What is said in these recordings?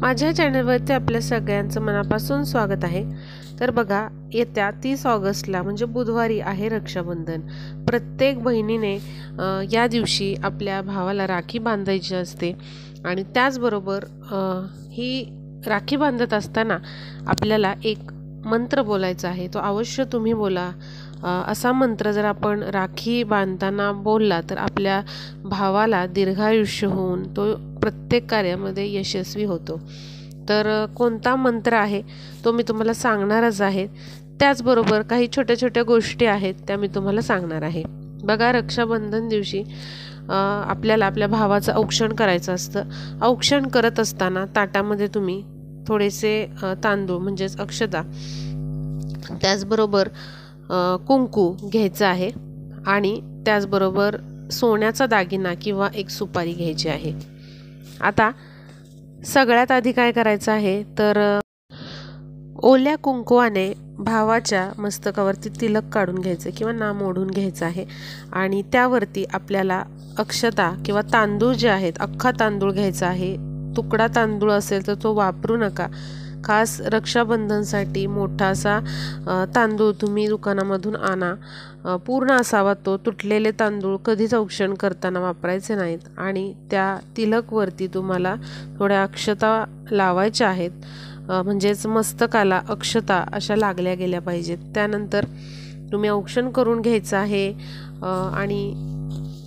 माझ्या चॅनलवरती आपल्या सगळ्यांचं मनापासून स्वागत आहे तर बघा येत्या तीस ऑगस्टला म्हणजे बुधवारी आहे रक्षाबंधन प्रत्येक बहिणीने या दिवशी आपल्या भावाला राखी बांधायची असते आणि त्याचबरोबर ही राखी बांधत असताना आपल्याला एक मंत्र बोलायचा आहे तो अवश्य तुम्ही बोला असा मंत्र जर आपण राखी बांधताना बोलला तर आपल्या भावाला दीर्घायुष्य होऊन तो प्रत्येक कार्यामध्ये यशस्वी होतो तर कोणता मंत्र आहे तो मी तुम्हाला सांगणारच आहे त्याचबरोबर काही छोट्या छोट्या गोष्टी आहेत त्या मी तुम्हाला सांगणार आहे बघा रक्षाबंधन दिवशी आपल्याला आपल्या भावाचं औक्षण करायचं असतं औक्षण करत असताना ताटामध्ये तुम्ही थोडेसे तांदूळ म्हणजेच अक्षता त्याचबरोबर कुंकू घ्यायचं आहे आणि त्याचबरोबर सोन्याचा दागिना किंवा एक सुपारी घ्यायची आहे आता सगळ्यात आधी काय करायचं आहे तर ओल्या कुंकुवाने भावाच्या मस्तकावरती तिलक काढून घ्यायचं किंवा नाम ओढून घ्यायचं आहे आणि त्यावरती आपल्याला अक्षता किंवा तांदूळ जे आहेत अख्खा तांदूळ घ्यायचा आहे तुकडा तांदूळ असेल तर तो वापरू नका खास रक्षाबंधनसाठी मोठा असा तांदूळ तुम्ही दुकानामधून आणा पूर्ण असावा तो तुटलेले तांदूळ कधीच औक्षण करताना वापरायचे नाहीत आणि त्या तिलकवरती तुम्हाला थोड्या अक्षता लावायच्या आहेत म्हणजेच मस्तकाला अक्षता अशा लागल्या गेल्या पाहिजेत त्यानंतर तुम्ही औक्षण करून घ्यायचं आहे आणि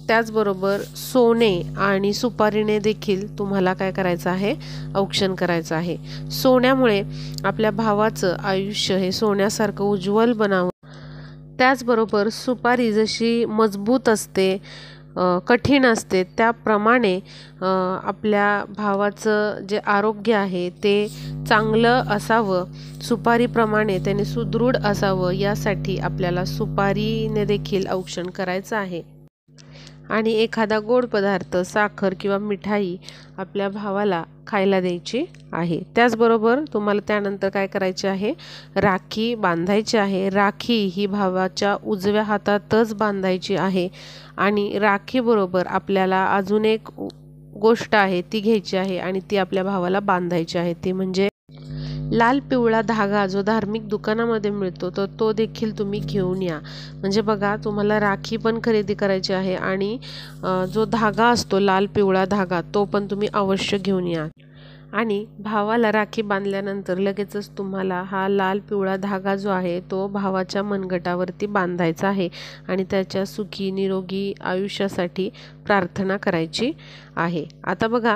त्याचबरोबर सोने आणि सुपारीने देखील तुम्हाला काय करायचं आहे औक्षण करायचं आहे सोन्यामुळे आपल्या भावाचं आयुष्य हे सोन्यासारखं उज्ज्वल बनावं त्याचबरोबर सुपारी जशी मजबूत असते कठीण असते त्याप्रमाणे आपल्या भावाचं जे आरोग्य आहे ते चांगलं असावं सुपारीप्रमाणे त्याने सुदृढ असावं यासाठी आपल्याला सुपारीने देखील औक्षण करायचं आहे आणि एखादा गोड पदार्थ साखर किंवा मिठाई आपल्या भावाला खायला द्यायची आहे त्याचबरोबर तुम्हाला त्यानंतर काय करायचे आहे राखी बांधायची आहे राखी ही भावाच्या उजव्या हातातच बांधायची आहे आणि राखीबरोबर आपल्याला अजून एक गोष्ट आहे ती घ्यायची आहे आणि ती आपल्या भावाला बांधायची आहे ती म्हणजे लाल पिवळा धागा जो धार्मिक दुकानामध्ये मिळतो तर तो देखील तुम्ही घेऊन या म्हणजे बघा तुम्हाला राखी पण खरेदी करायची आहे आणि जो धागा असतो लाल पिवळा धागा तो पण तुम्ही अवश्य घेऊन या आणि भावाला राखी बांधल्यानंतर लगेचच तुम्हाला हा लाल पिवळा धागा जो आहे तो भावाच्या मनगटावरती बांधायचा आहे आणि त्याच्या सुखी निरोगी आयुष्यासाठी प्रार्थना करायची आहे आता बघा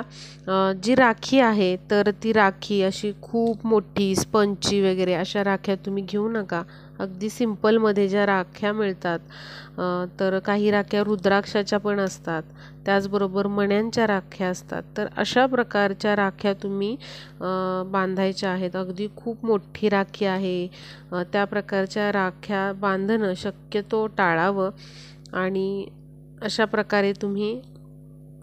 जी राखी आहे तर ती राखी अशी खूप मोठी स्पंची वगैरे अशा राख्या तुम्ही घेऊ नका अगदी सिम्पलमध्ये ज्या राख्या मिळतात तर काही राख्या रुद्राक्षाच्या पण असतात त्याचबरोबर मण्यांच्या राख्या असतात तर अशा प्रकारच्या राख्या तुम्ही बांधायच्या आहेत अगदी खूप मोठी राखी आहे त्या प्रकारच्या राख्या बांधणं शक्यतो टाळावं आणि अशा प्रकारे तुम्ही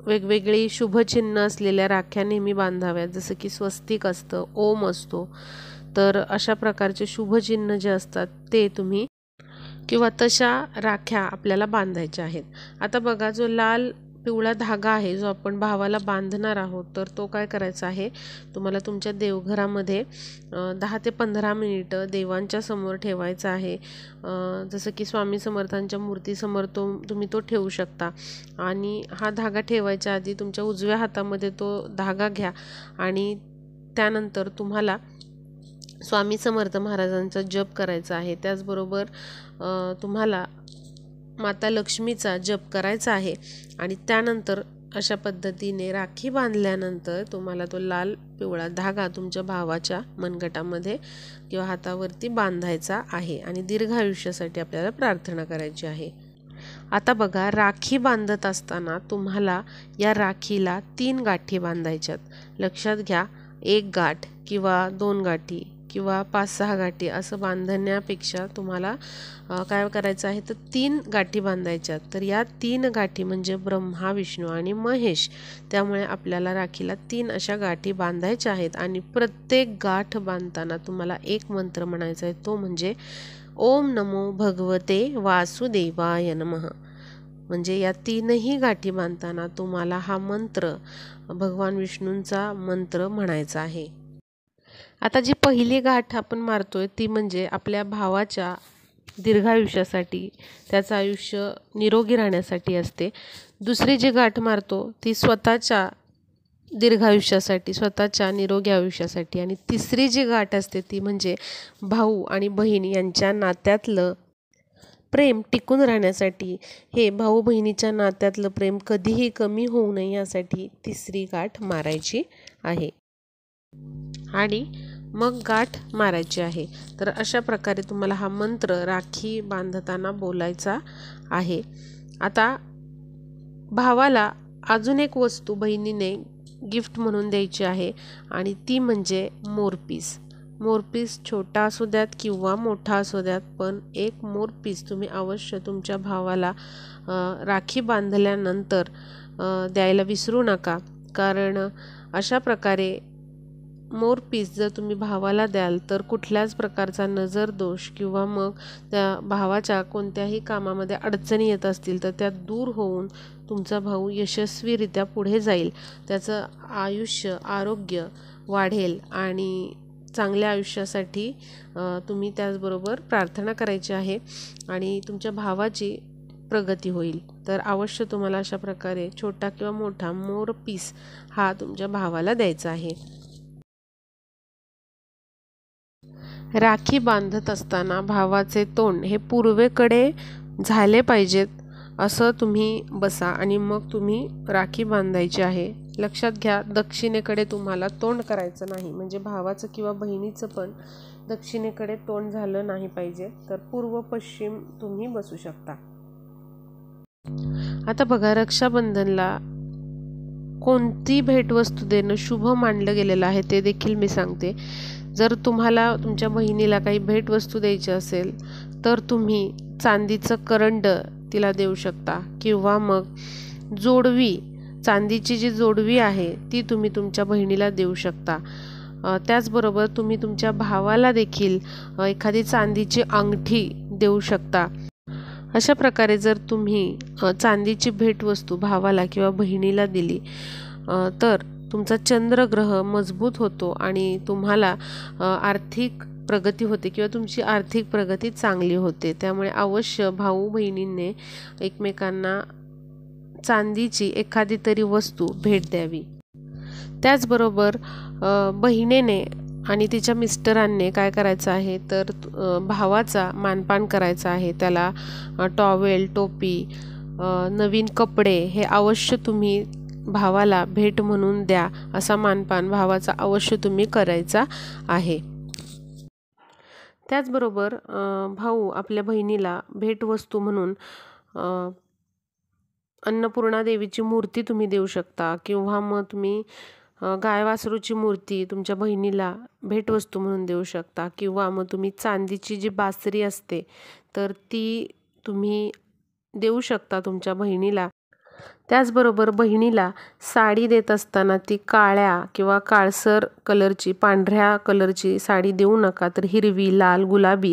वेगवेगळी शुभचिन्ह असलेल्या राख्या नेहमी बांधाव्यात जसं की स्वस्तिक असतं ओम असतो तर अशा प्रकारचे शुभचिन्ह जे असतात ते तुम्ही किंवा तशा राख्या आपल्याला बांधायच्या आहेत आता बघा जो लाल पिवळा धागा आहे जो आपण भावाला बांधणार आहोत तर तो काय करायचा आहे तुम्हाला तुमच्या देवघरामध्ये दहा ते पंधरा मिनिटं देवांच्या समोर ठेवायचा आहे जसं की स्वामी समर्थांच्या मूर्तीसमोर तो तुम्ही तो ठेवू शकता आणि हा धागा ठेवायच्या आधी तुमच्या उजव्या हातामध्ये तो धागा घ्या आणि त्यानंतर तुम्हाला स्वामी समर्थ महाराजांचा जप करायचा आहे त्याचबरोबर तुम्हाला माता लक्ष्मीचा जप करायचा आहे आणि त्यानंतर अशा पद्धतीने राखी बांधल्यानंतर तुम्हाला तो लाल पिवळा धागा तुमच्या भावाच्या मनगटामध्ये किंवा हातावरती बांधायचा आहे आणि दीर्घ आयुष्यासाठी आपल्याला प्रार्थना करायची आहे आता बघा राखी बांधत असताना तुम्हाला या राखीला तीन गाठी बांधायच्यात लक्षात घ्या एक गाठ किंवा दोन गाठी किंवा पाच सहा गाठी असं बांधण्यापेक्षा तुम्हाला काय करायचं आहे तर तीन गाठी बांधायच्या तर या तीन गाठी म्हणजे ब्रह्मा विष्णू आणि महेश त्यामुळे आपल्याला राखीला तीन अशा गाठी बांधायच्या आहेत आणि प्रत्येक गाठ बांधताना तुम्हाला एक मंत्र म्हणायचा आहे तो म्हणजे ओम नमो भगवते वासुदेवाय नमः म्हणजे या तीनही गाठी बांधताना तुम्हाला हा मंत्र भगवान विष्णूंचा मंत्र म्हणायचा आहे आता जी पहिली गाठ आपण मारतोय ती म्हणजे आपल्या भावाच्या आयुष्यासाठी त्याचं आयुष्य निरोगी राहण्यासाठी असते दुसरी जी गाठ मारतो ती स्वतःच्या दीर्घायुष्यासाठी स्वतःच्या निरोगी आयुष्यासाठी आणि तिसरी जी गाठ असते ती म्हणजे भाऊ आणि बहीण यांच्या नात्यातलं प्रेम टिकून राहण्यासाठी हे भाऊ बहिणीच्या नात्यातलं प्रेम कधीही कमी होऊ नये यासाठी तिसरी गाठ मारायची आहे आणि मग गाठ मारायची आहे तर अशा प्रकारे तुम्हाला हा मंत्र राखी बांधताना बोलायचा आहे आता भावाला अजून एक वस्तू बहिणीने गिफ्ट म्हणून द्यायची आहे आणि ती म्हणजे मोरपीस मोरपीस छोटा असू द्यात किंवा मोठा असू द्यात पण एक मोरपीस तुम्ही अवश्य तुमच्या भावाला राखी बांधल्यानंतर द्यायला विसरू नका कारण अशा प्रकारे मोर पीस जर तुम्ही भावाला द्याल तर कुठल्याच प्रकारचा नजर दोष किंवा मग त्या भावाच्या कोणत्याही कामामध्ये अडचणी येत असतील तर त्या दूर होऊन तुमचा भाऊ यशस्वीरित्या पुढे जाईल त्याचं आयुष्य आरोग्य वाढेल आणि चांगल्या आयुष्यासाठी तुम्ही त्याचबरोबर प्रार्थना करायची आहे आणि तुमच्या भावाची प्रगती होईल तर अवश्य तुम्हाला अशा प्रकारे छोटा किंवा मोठा मोर पीस हा तुमच्या भावाला द्यायचा आहे राखी बांधत असताना भावाचे तोंड हे पूर्वेकडे झाले पाहिजेत असं तुम्ही बसा आणि मग तुम्ही राखी बांधायची आहे लक्षात घ्या दक्षिणेकडे तुम्हाला तोंड करायचं नाही म्हणजे भावाचं किंवा बहिणीचं पण दक्षिणेकडे तोंड झालं नाही पाहिजे तर पूर्व पश्चिम तुम्ही बसू शकता आता बघा रक्षाबंधनला कोणती भेटवस्तू देणं शुभ मानलं गेलेलं आहे ते देखील मी सांगते जर तुम्हाला तुमच्या बहिणीला काही भेटवस्तू द्यायची असेल तर तुम्ही चांदीचं करंड तिला देऊ शकता किंवा मग जोडवी चांदीची जी जोडवी आहे ती तुम्ही तुमच्या बहिणीला देऊ शकता त्याचबरोबर तुम्ही तुमच्या भावाला देखील एखादी चांदीची अंगठी देऊ शकता अशा प्रकारे जर तुम्ही चांदीची भेटवस्तू भावाला किंवा बहिणीला दिली तर तुमचा चंद्रग्रह मजबूत होतो आणि तुम्हाला आर्थिक प्रगती होते किंवा तुमची आर्थिक प्रगती चांगली होते त्यामुळे अवश्य भाऊ बहिणींनी एकमेकांना चांदीची एखादी तरी वस्तू भेट द्यावी त्याचबरोबर बहिणीने आणि तिच्या मिस्टरांनी काय करायचं आहे तर भावाचा मानपान करायचा आहे त्याला टॉवेल टोपी नवीन कपडे हे अवश्य तुम्ही भावाला भेट म्हणून द्या असा मानपान भावाचा अवश्य तुम्ही करायचा आहे त्याचबरोबर भाऊ आपल्या बहिणीला भेटवस्तू म्हणून अन्नपूर्णा देवीची मूर्ती तुम्ही देऊ शकता किंवा मग तुम्ही गायवासरूची मूर्ती तुमच्या बहिणीला भेटवस्तू म्हणून देऊ शकता किंवा मग तुम्ही चांदीची जी बासरी असते तर ती तुम्ही देऊ शकता तुमच्या बहिणीला त्याचबरोबर बहिणीला साडी देत असताना ती काळ्या किंवा काळसर कलरची पांढऱ्या कलरची साडी देऊ नका तर हिरवी लाल गुलाबी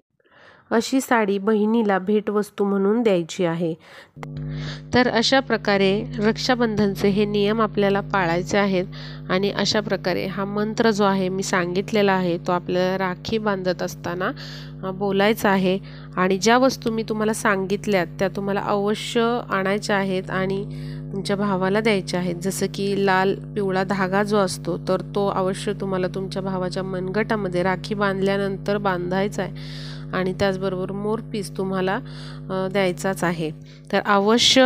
अशी साडी बहिणीला भेटवस्तू म्हणून द्यायची आहे तर अशा प्रकारे रक्षाबंधनचे हे नियम आपल्याला पाळायचे आहेत आणि अशा प्रकारे हा मंत्र जो आहे मी सांगितलेला आहे तो आपल्याला राखी बांधत असताना बोलायचा आहे आणि ज्या वस्तू मी तुम्हाला सांगितल्यात त्या तुम्हाला अवश्य आणायच्या आहेत आणि तुमच्या भावाला द्यायच्या आहेत जसं की लाल पिवळा धागा जो असतो तर तो अवश्य तुम्हाला तुमच्या भावाच्या मनगटामध्ये राखी बांधल्यानंतर बांधायचा आहे आणि त्याचबरोबर मोर पीस तुम्हाला द्यायचाच आहे तर अवश्य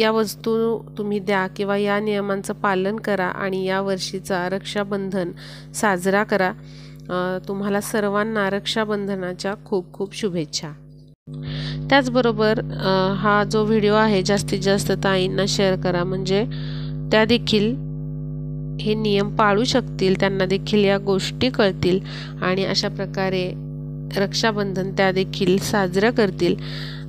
या वस्तू तुम्ही द्या किंवा या नियमांचं पालन करा आणि या वर्षीचा रक्षाबंधन साजरा करा तुम्हाला सर्वांना रक्षाबंधनाच्या खूप खूप शुभेच्छा त्याचबरोबर हा जो व्हिडिओ आहे जास्तीत जास्त ताईंना शेअर करा म्हणजे त्या देखील हे नियम पाळू शकतील त्यांना देखील या गोष्टी कळतील आणि अशा प्रकारे रक्षाबंधन त्या देखील साजरं करतील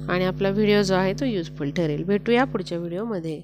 आणि आपला व्हिडिओ जो आहे तो युजफुल ठरेल भेटूया पुढच्या व्हिडिओमध्ये